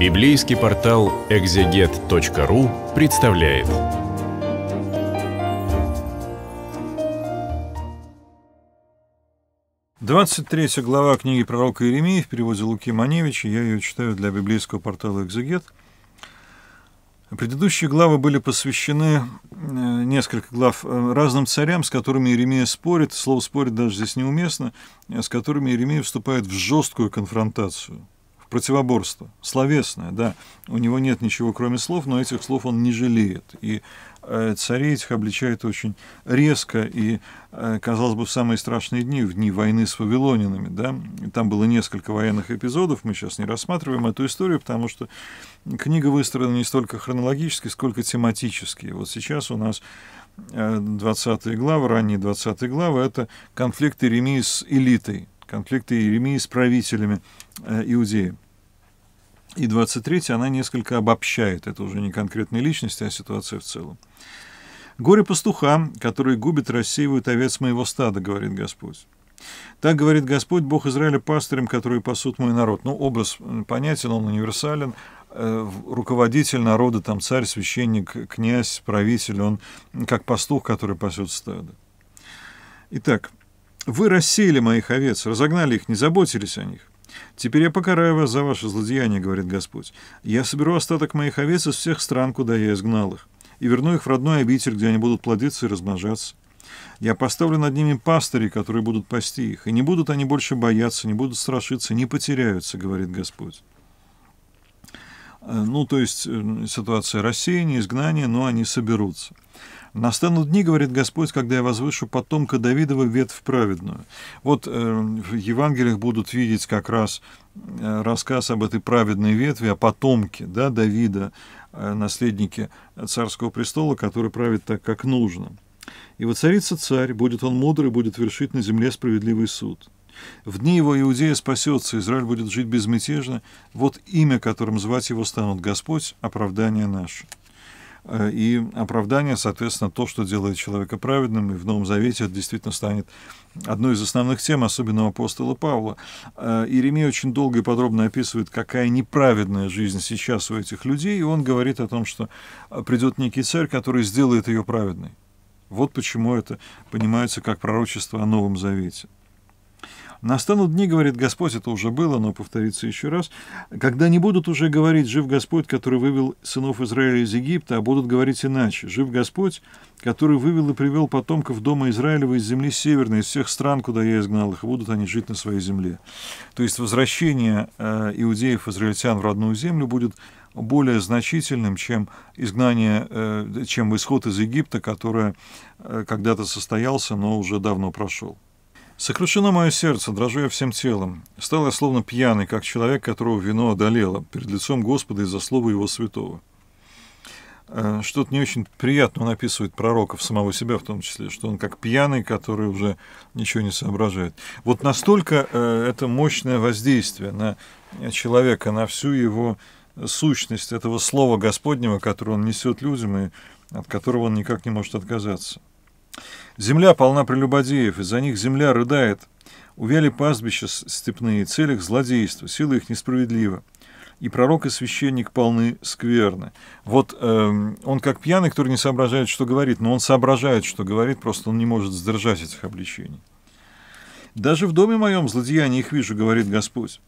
Библейский портал экзегет.ру представляет. Двадцать третья глава книги пророка Иеремии в переводе Луки Маневича. Я ее читаю для библейского портала «Экзегет». Предыдущие главы были посвящены э, несколько глав э, разным царям, с которыми Иеремия спорит, слово «спорит» даже здесь неуместно, э, с которыми Иеремия вступает в жесткую конфронтацию – противоборство, словесное, да. У него нет ничего, кроме слов, но этих слов он не жалеет. И э, царей этих обличает очень резко и, э, казалось бы, в самые страшные дни, в дни войны с вавилонинами. Да? Там было несколько военных эпизодов, мы сейчас не рассматриваем эту историю, потому что книга выстроена не столько хронологически, сколько тематически. Вот сейчас у нас 20 э, глава, ранние 20 главы, это конфликт Иеремии с элитой, конфликты Иеремии с правителями э, Иудеи. И 23 она несколько обобщает, это уже не конкретные личности, а ситуация в целом. «Горе пастуха который губит рассеивают овец моего стада», — говорит Господь. Так говорит Господь, Бог Израиля, пастырем, которые пасут мой народ. Ну, образ э, понятен, он универсален. Э, руководитель народа, там царь, священник, князь, правитель, он как пастух, который пасет стадо. Итак, вы рассеяли моих овец, разогнали их, не заботились о них. Теперь я покараю вас за ваше злодеяние, говорит Господь. Я соберу остаток моих овец из всех стран, куда я изгнал их, и верну их в родной обитель, где они будут плодиться и размножаться. Я поставлю над ними пастырей, которые будут пасти их, и не будут они больше бояться, не будут страшиться, не потеряются, говорит Господь. Э, ну, то есть э, ситуация рассеяния, изгнания, но они соберутся. Настанут дни, говорит Господь, когда я возвышу потомка Давидова ветвь праведную. Вот э, в Евангелиях будут видеть как раз э, рассказ об этой праведной ветви, о потомке да, Давида, э, наследнике царского престола, который правит так, как нужно. «И воцарится царь, будет он мудрый, будет вершить на земле справедливый суд». В дни его Иудея спасется, Израиль будет жить безмятежно. Вот имя, которым звать его станут Господь, оправдание наше. Э, и оправдание, соответственно, то, что делает человека праведным, и в Новом Завете это действительно станет одной из основных тем, особенно у апостола Павла. Э, Иеремия очень долго и подробно описывает, какая неправедная жизнь сейчас у этих людей, и он говорит о том, что э, придет некий царь, который сделает ее праведной. Вот почему это понимается как пророчество о Новом Завете. Настанут дни, говорит Господь, это уже было, но повторится еще раз, когда не будут уже говорить «Жив Господь, который вывел сынов Израиля из Египта», а будут говорить иначе «Жив Господь, который вывел и привел потомков дома Израилева из земли северной, из всех стран, куда я изгнал их, будут они жить на своей земле». То есть возвращение э, иудеев-израильтян в родную землю будет более значительным, чем изгнание, э, чем исход из Египта, который э, когда-то состоялся, но уже давно прошел. Сокрушено мое сердце, дрожу я всем телом. Стал я словно пьяный, как человек, которого вино одолело, перед лицом Господа из-за слова его святого. Э, что-то не очень приятно он описывает пророков, самого себя в том числе, что он как пьяный, который уже ничего не соображает. Вот настолько э, это мощное воздействие на человека, на всю его сущность этого слова Господнего, которое он несет людям и от которого он никак не может отказаться. Земля полна прелюбодеев, из-за них земля рыдает. Увяли пастбища степные, целях злодейства, сила их несправедлива. И пророк, и священник полны скверны. Вот э, он как пьяный, который не соображает, что говорит, но он соображает, что говорит, просто он не может сдержать этих обличений. «Даже в доме моем злодеяния их вижу, — говорит Господь.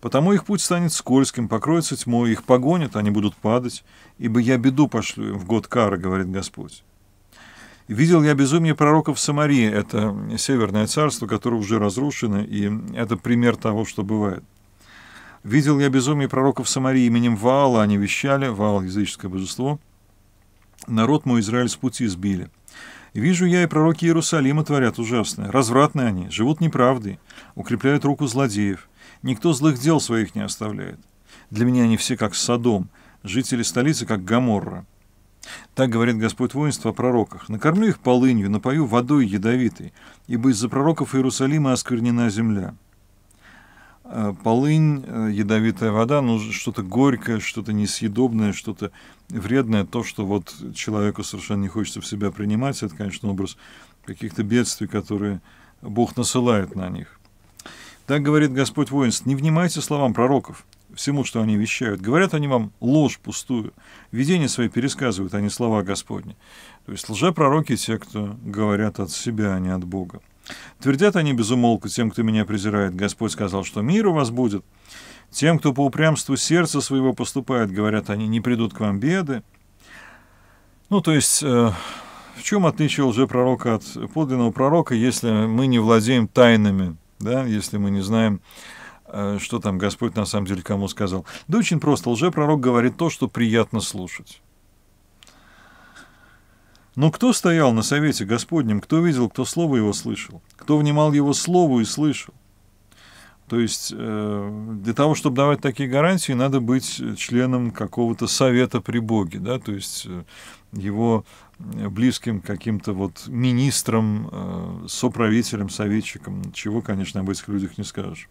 Потому их путь станет скользким, покроется тьмой, их погонят, они будут падать, ибо я беду пошлю им в год кары, — говорит Господь. Видел я безумие пророков Самарии, это северное царство, которое уже разрушено, и это пример того, что бывает. Видел я безумие пророков Самарии именем Ваала, они вещали, Ваал – языческое божество, народ мой Израиль с пути сбили. Вижу я и пророки Иерусалима творят ужасное, развратные они, живут неправдой, укрепляют руку злодеев, никто злых дел своих не оставляет. Для меня они все как Содом, жители столицы как Гаморра. Так говорит Господь воинство о пророках. «Накормлю их полынью, напою водой ядовитой, ибо из-за пророков Иерусалима осквернена земля». Э, полынь, э, ядовитая вода, ну, что-то горькое, что-то несъедобное, что-то вредное, то, что вот человеку совершенно не хочется в себя принимать, это, конечно, образ каких-то бедствий, которые Бог насылает на них. Так говорит Господь воинств, не внимайте словам пророков – всему, что они вещают. Говорят они вам ложь пустую. Видение свои пересказывают, а не слова Господни. То есть лжепророки те, кто говорят от себя, а не от Бога. Твердят они безумолку тем, кто меня презирает. Господь сказал, что мир у вас будет. Тем, кто по упрямству сердца своего поступает, говорят они, не придут к вам беды. Ну, то есть, э, в чем отличие лжепророка от подлинного пророка, если мы не владеем тайнами, да, если мы не знаем Э, что там Господь на самом деле кому сказал. Да очень просто. Лжепророк говорит то, что приятно слушать. Но кто стоял на совете Господнем, кто видел, кто слово его слышал, кто внимал его слову и слышал? То есть э, для того, чтобы давать такие гарантии, надо быть членом какого-то совета при Боге, да, то есть э, его близким каким-то вот министром, соправителем, советчиком, чего, конечно, об этих людях не скажешь.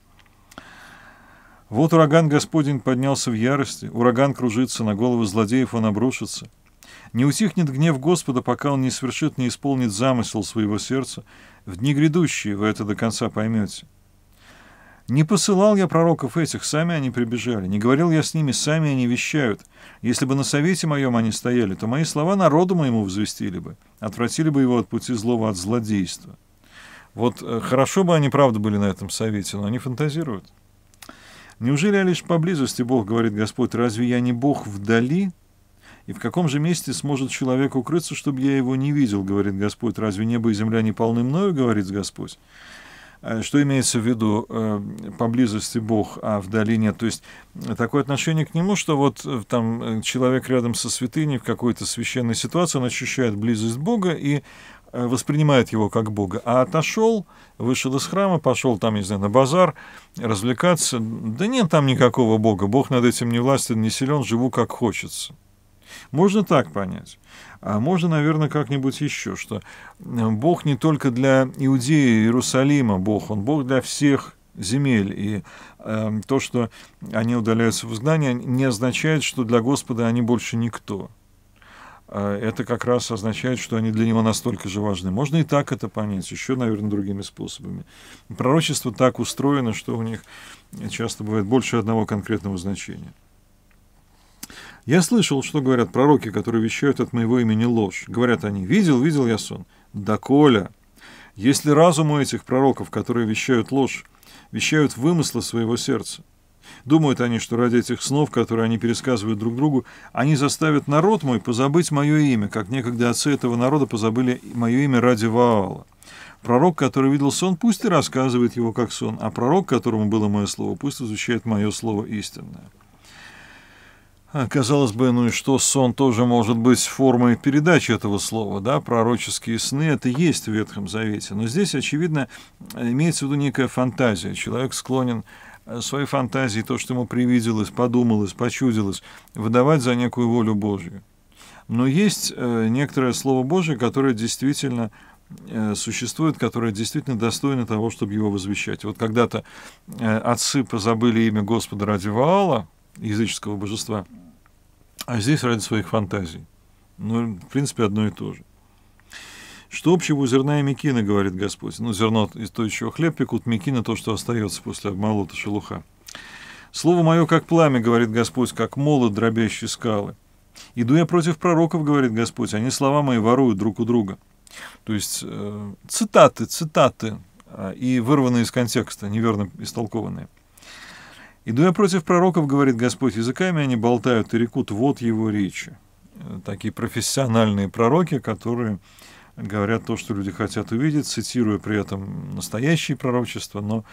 Вот ураган Господень поднялся в ярости, ураган кружится, на головы злодеев он обрушится. Не утихнет гнев Господа, пока он не свершит, не исполнит замысел своего сердца. В дни грядущие вы это до конца поймете. Не посылал я пророков этих, сами они прибежали. Не говорил я с ними, сами они вещают. Если бы на совете моем они стояли, то мои слова народу моему взвестили бы, отвратили бы его от пути злого, от злодейства. Вот э, хорошо бы они, правда, были на этом совете, но они фантазируют. Неужели я лишь поблизости Бог, говорит Господь, разве я не Бог вдали? И в каком же месте сможет человек укрыться, чтобы я его не видел, говорит Господь, разве небо и земля не полны мною, говорит Господь? А что имеется в виду э, поблизости Бог, а вдали нет? То есть э, такое отношение к Нему, что вот э, там человек рядом со святыней в какой-то священной ситуации, он ощущает близость Бога, и Э, воспринимает его как Бога, а отошел, вышел из храма, пошел там, не знаю, на базар, развлекаться. Да нет там никакого Бога, Бог над этим не властен, не силен, живу как хочется. Можно так понять. А можно, наверное, как-нибудь еще, что э, Бог не только для Иудеи, Иерусалима Бог, Он Бог для всех земель. И э, то, что они удаляются в изгнание, не означает, что для Господа они больше никто. А это как раз означает, что они для него настолько же важны. Можно и так это понять, еще, наверное, другими способами. Пророчество так устроено, что у них часто бывает больше одного конкретного значения. Я слышал, что говорят пророки, которые вещают от моего имени ложь. Говорят они, видел, видел я сон. Да Коля, если разум у этих пророков, которые вещают ложь, вещают вымыслы своего сердца, Думают они, что ради этих снов, которые они пересказывают друг другу, они заставят народ мой позабыть мое имя, как некогда отцы этого народа позабыли мое имя ради Ваала. Пророк, который видел сон, пусть и рассказывает его как сон, а пророк, которому было мое слово, пусть изучает мое слово истинное. А, казалось бы, ну и что, сон тоже может быть формой передачи этого слова, да, пророческие сны, это есть в Ветхом Завете, но здесь, очевидно, имеется в виду некая фантазия, человек склонен Э, своей фантазии, то, что ему привиделось, подумалось, почудилось, выдавать за некую волю Божью. Но есть э, некоторое Слово Божье, которое действительно э, существует, которое действительно достойно того, чтобы его возвещать. Вот когда-то отцы позабыли имя Господа ради Ваала, языческого божества, а здесь ради своих фантазий. Ну, в принципе, одно и то же. Что общего у зерна и мекина, говорит Господь. Ну, зерно из то, чего хлеб пекут, мекина то, что остается после обмолота шелуха. Слово мое, как пламя, говорит Господь, как молот, дробящий скалы. Иду я против пророков, говорит Господь, они слова мои воруют друг у друга. То есть э, цитаты, цитаты, э, и вырванные из контекста, неверно истолкованные. «Иду я против пророков, — говорит Господь, — языками они болтают и рекут, вот его речи». Э, такие профессиональные пророки, которые говорят то, что люди хотят увидеть, цитируя при этом настоящие пророчества, но,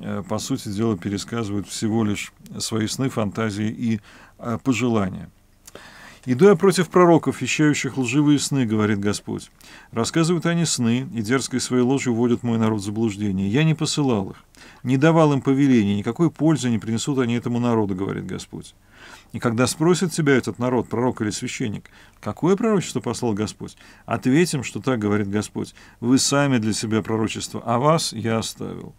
э, по сути дела, пересказывают всего лишь свои сны, фантазии и э, пожелания. «Иду я против пророков, вещающих лживые сны, — говорит Господь. Рассказывают они сны, и дерзкой своей ложью вводят мой народ в заблуждение. Я не посылал их, не давал им повеления, никакой пользы не принесут они этому народу, — говорит Господь. И когда спросит тебя этот народ, пророк или священник, какое пророчество послал Господь, ответим, что так говорит Господь. Вы сами для себя пророчество, а вас я оставил.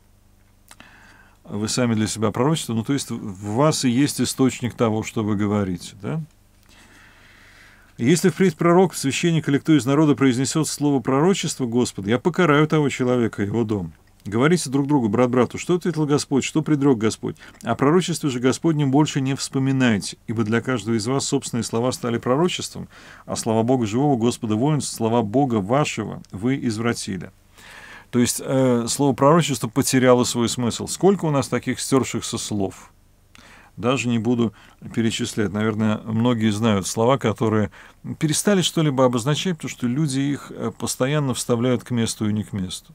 Вы сами для себя пророчество, ну то есть в вас и есть источник того, что вы говорите. Да? Если впредь пророк, священник или кто из народа произнесет слово пророчество Господа, я покараю того человека, его дом. Говорите друг другу, брат брату, что ответил Господь, что предрек Господь. О пророчестве же Господнем больше не вспоминайте, ибо для каждого из вас собственные слова стали пророчеством, а слова Бога живого, Господа воинства, слова Бога вашего вы извратили. То есть э, слово пророчество потеряло свой смысл. Сколько у нас таких стершихся слов? Даже не буду перечислять. Наверное, многие знают слова, которые перестали что-либо обозначать, потому что люди их э, постоянно вставляют к месту и не к месту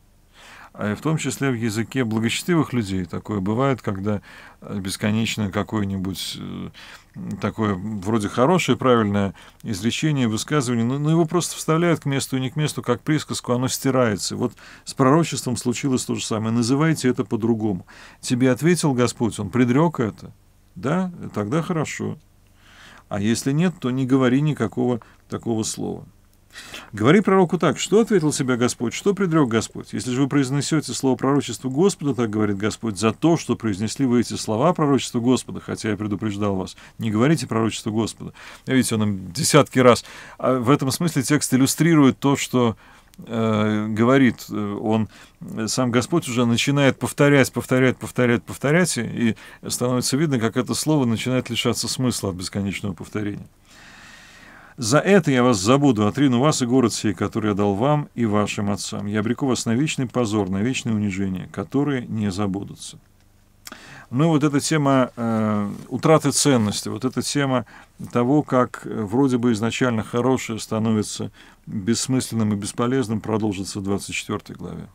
а и в том числе в языке благочестивых людей. Такое бывает, когда э, бесконечно какое-нибудь э, такое вроде хорошее, правильное изречение, высказывание, но, но его просто вставляют к месту и не к месту, как присказку, оно стирается. Вот с пророчеством случилось то же самое. Называйте это по-другому. Тебе ответил Господь, он предрек это. Да, тогда хорошо. А если нет, то не говори никакого такого слова. Говори пророку так, что ответил себя Господь, что предрек Господь? Если же вы произнесете слово пророчества Господа, так говорит Господь, за то, что произнесли вы эти слова пророчества Господа, хотя я предупреждал вас, не говорите пророчество Господа. Видите, он им десятки раз. А в этом смысле текст иллюстрирует то, что э, говорит, э, он, э, сам Господь уже начинает повторять, повторять, повторять, повторять, и становится видно, как это слово начинает лишаться смысла от бесконечного повторения. За это я вас забуду, отрину вас и город сей, который я дал вам и вашим отцам. Я обреку вас на вечный позор, на вечное унижение, которые не забудутся. Ну, и вот эта тема э, утраты ценности, вот эта тема того, как э, вроде бы изначально хорошее становится бессмысленным и бесполезным, продолжится в 24 главе.